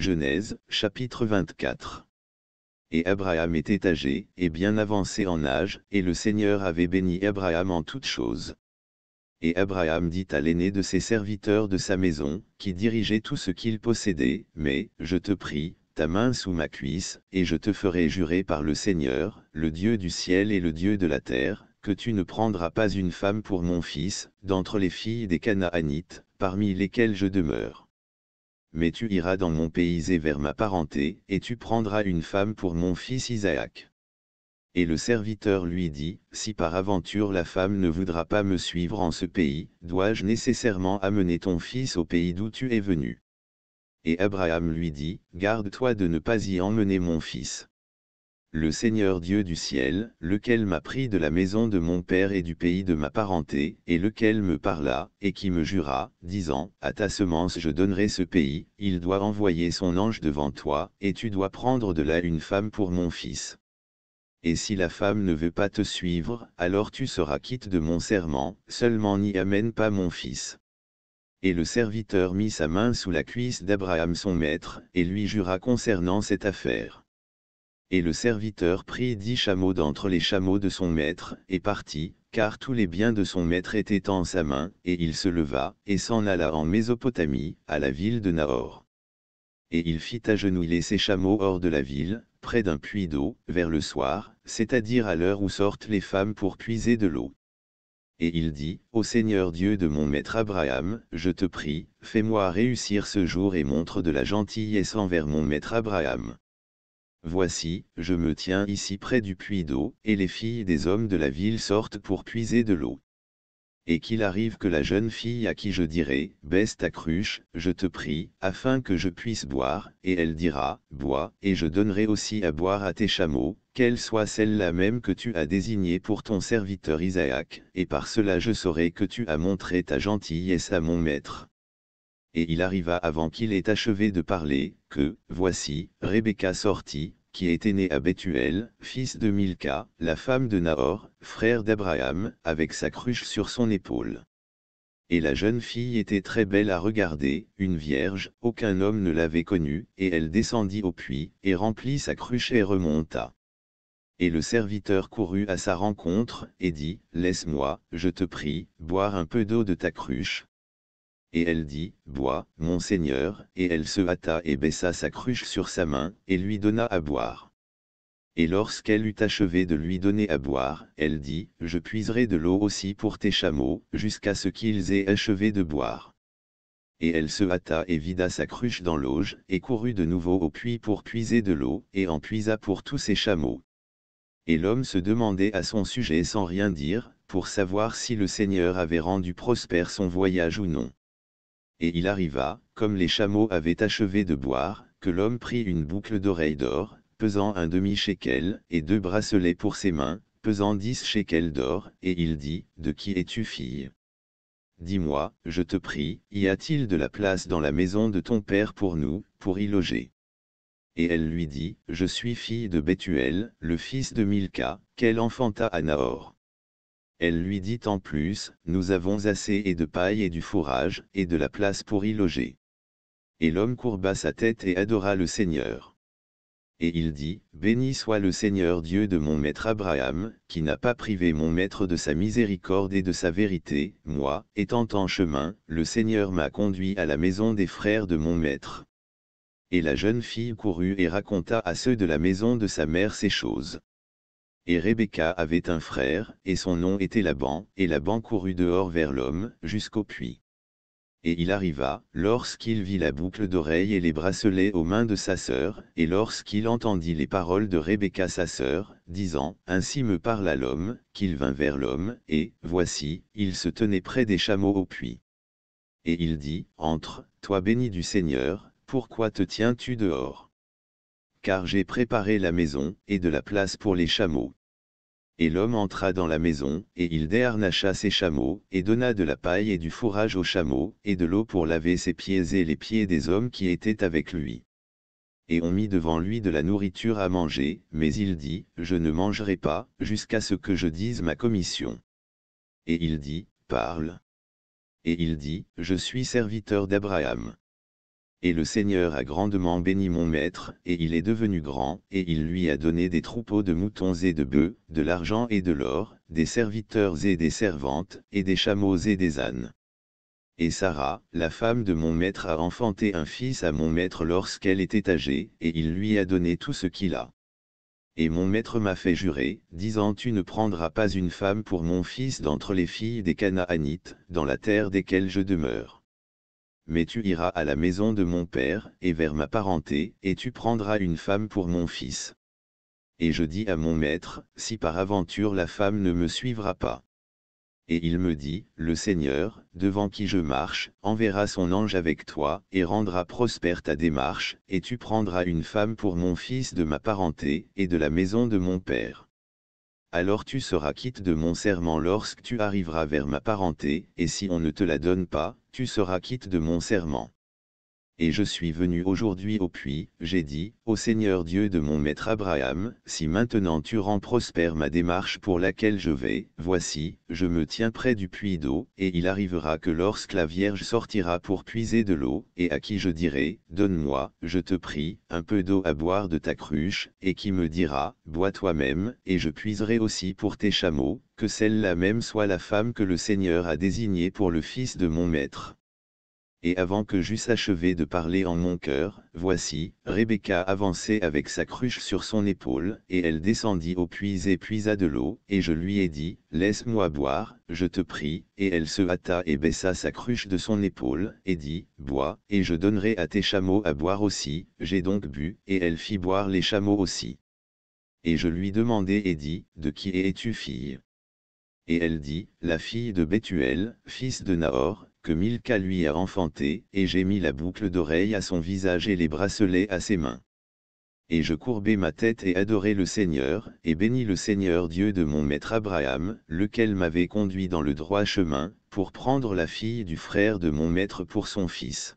Genèse, chapitre 24. Et Abraham était âgé et bien avancé en âge, et le Seigneur avait béni Abraham en toutes choses. Et Abraham dit à l'aîné de ses serviteurs de sa maison, qui dirigeait tout ce qu'il possédait, Mais, je te prie, ta main sous ma cuisse, et je te ferai jurer par le Seigneur, le Dieu du ciel et le Dieu de la terre, que tu ne prendras pas une femme pour mon fils, d'entre les filles des Canaanites, parmi lesquelles je demeure mais tu iras dans mon pays et vers ma parenté, et tu prendras une femme pour mon fils Isaac. Et le serviteur lui dit, Si par aventure la femme ne voudra pas me suivre en ce pays, dois-je nécessairement amener ton fils au pays d'où tu es venu Et Abraham lui dit, Garde-toi de ne pas y emmener mon fils le Seigneur Dieu du ciel, lequel m'a pris de la maison de mon père et du pays de ma parenté, et lequel me parla, et qui me jura, disant, à ta semence je donnerai ce pays, il doit envoyer son ange devant toi, et tu dois prendre de là une femme pour mon fils. Et si la femme ne veut pas te suivre, alors tu seras quitte de mon serment, seulement n'y amène pas mon fils. Et le serviteur mit sa main sous la cuisse d'Abraham son maître, et lui jura concernant cette affaire. Et le serviteur prit dix chameaux d'entre les chameaux de son maître, et partit, car tous les biens de son maître étaient en sa main, et il se leva, et s'en alla en Mésopotamie, à la ville de Nahor. Et il fit agenouiller ses chameaux hors de la ville, près d'un puits d'eau, vers le soir, c'est-à-dire à, l'heure où sortent les femmes pour puiser de l'eau. Et il dit, Ô Seigneur Dieu de mon maître Abraham, je te prie, fais-moi réussir ce jour et montre de la gentillesse envers mon maître Abraham. Voici, je me tiens ici près du puits d'eau, et les filles des hommes de la ville sortent pour puiser de l'eau. Et qu'il arrive que la jeune fille à qui je dirai, baisse ta cruche, je te prie, afin que je puisse boire, et elle dira, bois, et je donnerai aussi à boire à tes chameaux, qu'elle soit celle-là même que tu as désignée pour ton serviteur Isaac, et par cela je saurai que tu as montré ta gentillesse à mon maître et il arriva avant qu'il ait achevé de parler, que, voici, Rebecca sortit, qui était née à Bethuel, fils de Milka, la femme de Nahor, frère d'Abraham, avec sa cruche sur son épaule. Et la jeune fille était très belle à regarder, une vierge, aucun homme ne l'avait connue, et elle descendit au puits, et remplit sa cruche et remonta. Et le serviteur courut à sa rencontre, et dit, Laisse-moi, je te prie, boire un peu d'eau de ta cruche, et elle dit, Bois, mon seigneur, et elle se hâta et baissa sa cruche sur sa main, et lui donna à boire. Et lorsqu'elle eut achevé de lui donner à boire, elle dit, Je puiserai de l'eau aussi pour tes chameaux, jusqu'à ce qu'ils aient achevé de boire. Et elle se hâta et vida sa cruche dans l'auge, et courut de nouveau au puits pour puiser de l'eau, et en puisa pour tous ses chameaux. Et l'homme se demandait à son sujet sans rien dire, pour savoir si le Seigneur avait rendu prospère son voyage ou non et il arriva, comme les chameaux avaient achevé de boire, que l'homme prit une boucle d'oreille d'or, pesant un demi-shekel, et deux bracelets pour ses mains, pesant dix shekels d'or, et il dit, De qui es-tu fille Dis-moi, je te prie, y a-t-il de la place dans la maison de ton père pour nous, pour y loger Et elle lui dit, Je suis fille de Bethuel, le fils de Milka, qu'elle enfanta à Nahor. Elle lui dit en plus, nous avons assez et de paille et du fourrage, et de la place pour y loger. Et l'homme courba sa tête et adora le Seigneur. Et il dit, Béni soit le Seigneur Dieu de mon maître Abraham, qui n'a pas privé mon maître de sa miséricorde et de sa vérité, moi, étant en chemin, le Seigneur m'a conduit à la maison des frères de mon maître. Et la jeune fille courut et raconta à ceux de la maison de sa mère ces choses. Et Rebecca avait un frère, et son nom était Laban, et Laban courut dehors vers l'homme, jusqu'au puits. Et il arriva, lorsqu'il vit la boucle d'oreille et les bracelets aux mains de sa sœur, et lorsqu'il entendit les paroles de Rebecca sa sœur, disant, Ainsi me parla l'homme, qu'il vint vers l'homme, et, voici, il se tenait près des chameaux au puits. Et il dit, Entre, toi béni du Seigneur, pourquoi te tiens-tu dehors car j'ai préparé la maison, et de la place pour les chameaux. Et l'homme entra dans la maison, et il déharnacha ses chameaux, et donna de la paille et du fourrage aux chameaux, et de l'eau pour laver ses pieds et les pieds des hommes qui étaient avec lui. Et on mit devant lui de la nourriture à manger, mais il dit, Je ne mangerai pas, jusqu'à ce que je dise ma commission. Et il dit, Parle. Et il dit, Je suis serviteur d'Abraham. Et le Seigneur a grandement béni mon maître, et il est devenu grand, et il lui a donné des troupeaux de moutons et de bœufs, de l'argent et de l'or, des serviteurs et des servantes, et des chameaux et des ânes. Et Sarah, la femme de mon maître a enfanté un fils à mon maître lorsqu'elle était âgée, et il lui a donné tout ce qu'il a. Et mon maître m'a fait jurer, disant Tu ne prendras pas une femme pour mon fils d'entre les filles des Canaanites, dans la terre desquelles je demeure mais tu iras à la maison de mon père, et vers ma parenté, et tu prendras une femme pour mon fils. Et je dis à mon maître, si par aventure la femme ne me suivra pas. Et il me dit, le Seigneur, devant qui je marche, enverra son ange avec toi, et rendra prospère ta démarche, et tu prendras une femme pour mon fils de ma parenté, et de la maison de mon père alors tu seras quitte de mon serment lorsque tu arriveras vers ma parenté, et si on ne te la donne pas, tu seras quitte de mon serment et je suis venu aujourd'hui au puits, j'ai dit, au Seigneur Dieu de mon maître Abraham, si maintenant tu rends prospère ma démarche pour laquelle je vais, voici, je me tiens près du puits d'eau, et il arrivera que lorsque la Vierge sortira pour puiser de l'eau, et à qui je dirai, donne-moi, je te prie, un peu d'eau à boire de ta cruche, et qui me dira, bois toi-même, et je puiserai aussi pour tes chameaux, que celle-là même soit la femme que le Seigneur a désignée pour le fils de mon maître et avant que j'eusse achevé de parler en mon cœur, voici, Rebecca avançait avec sa cruche sur son épaule, et elle descendit au puits et puisa de l'eau, et je lui ai dit, laisse-moi boire, je te prie, et elle se hâta et baissa sa cruche de son épaule, et dit, bois, et je donnerai à tes chameaux à boire aussi, j'ai donc bu, et elle fit boire les chameaux aussi. Et je lui demandai et dit, de qui es-tu fille et elle dit, La fille de Bethuel, fils de Nahor, que Milka lui a enfanté, et j'ai mis la boucle d'oreille à son visage et les bracelets à ses mains. Et je courbai ma tête et adorai le Seigneur, et bénis le Seigneur Dieu de mon maître Abraham, lequel m'avait conduit dans le droit chemin, pour prendre la fille du frère de mon maître pour son fils.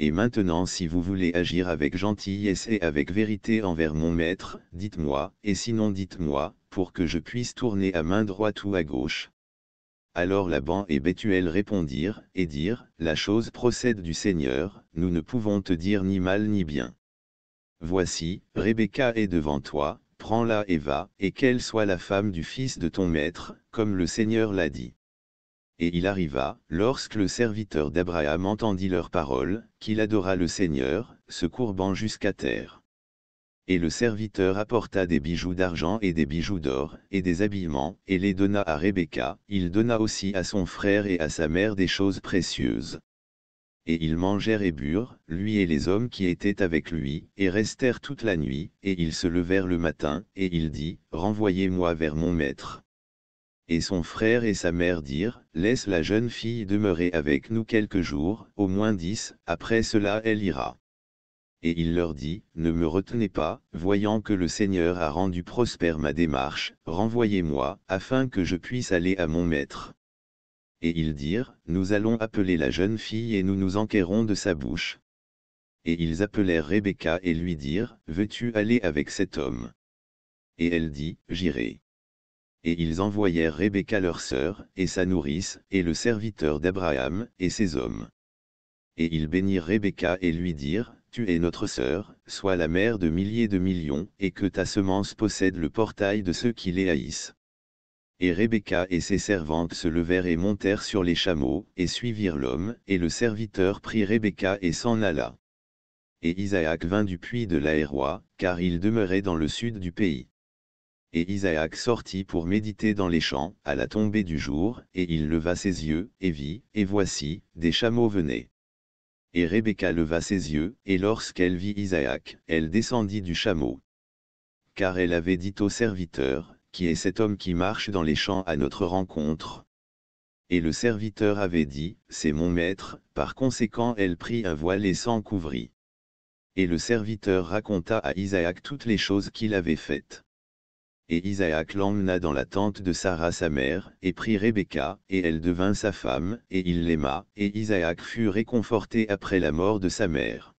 Et maintenant si vous voulez agir avec gentillesse et avec vérité envers mon maître, dites-moi, et sinon dites-moi, pour que je puisse tourner à main droite ou à gauche. Alors Laban et Bethuel répondirent, et dirent, La chose procède du Seigneur, nous ne pouvons te dire ni mal ni bien. Voici, Rebecca est devant toi, prends-la et va, et qu'elle soit la femme du fils de ton maître, comme le Seigneur l'a dit. Et il arriva, lorsque le serviteur d'Abraham entendit leurs paroles, qu'il adora le Seigneur, se courbant jusqu'à terre. Et le serviteur apporta des bijoux d'argent et des bijoux d'or, et des habillements, et les donna à Rebecca, il donna aussi à son frère et à sa mère des choses précieuses. Et ils mangèrent et burent, lui et les hommes qui étaient avec lui, et restèrent toute la nuit, et ils se levèrent le matin, et il dit, Renvoyez-moi vers mon maître. Et son frère et sa mère dirent, Laisse la jeune fille demeurer avec nous quelques jours, au moins dix, après cela elle ira et il leur dit, Ne me retenez pas, voyant que le Seigneur a rendu prospère ma démarche, renvoyez-moi, afin que je puisse aller à mon maître. Et ils dirent, Nous allons appeler la jeune fille et nous nous enquérons de sa bouche. Et ils appelèrent Rebecca et lui dirent, Veux-tu aller avec cet homme Et elle dit, J'irai. Et ils envoyèrent Rebecca leur sœur, et sa nourrice, et le serviteur d'Abraham, et ses hommes. Et ils bénirent Rebecca et lui dirent, tu es notre sœur, sois la mère de milliers de millions, et que ta semence possède le portail de ceux qui les haïssent. Et Rebecca et ses servantes se levèrent et montèrent sur les chameaux, et suivirent l'homme, et le serviteur prit Rebecca et s'en alla. Et Isaac vint du puits de l'Aéroi, car il demeurait dans le sud du pays. Et Isaac sortit pour méditer dans les champs, à la tombée du jour, et il leva ses yeux, et vit, et voici, des chameaux venaient. Et Rebecca leva ses yeux, et lorsqu'elle vit Isaac, elle descendit du chameau. Car elle avait dit au serviteur, Qui est cet homme qui marche dans les champs à notre rencontre Et le serviteur avait dit, C'est mon maître, par conséquent elle prit un voile et s'en couvrit. Et le serviteur raconta à Isaac toutes les choses qu'il avait faites et Isaac l'emmena dans la tente de Sarah sa mère, et prit Rebecca, et elle devint sa femme, et il l'aima, et Isaac fut réconforté après la mort de sa mère.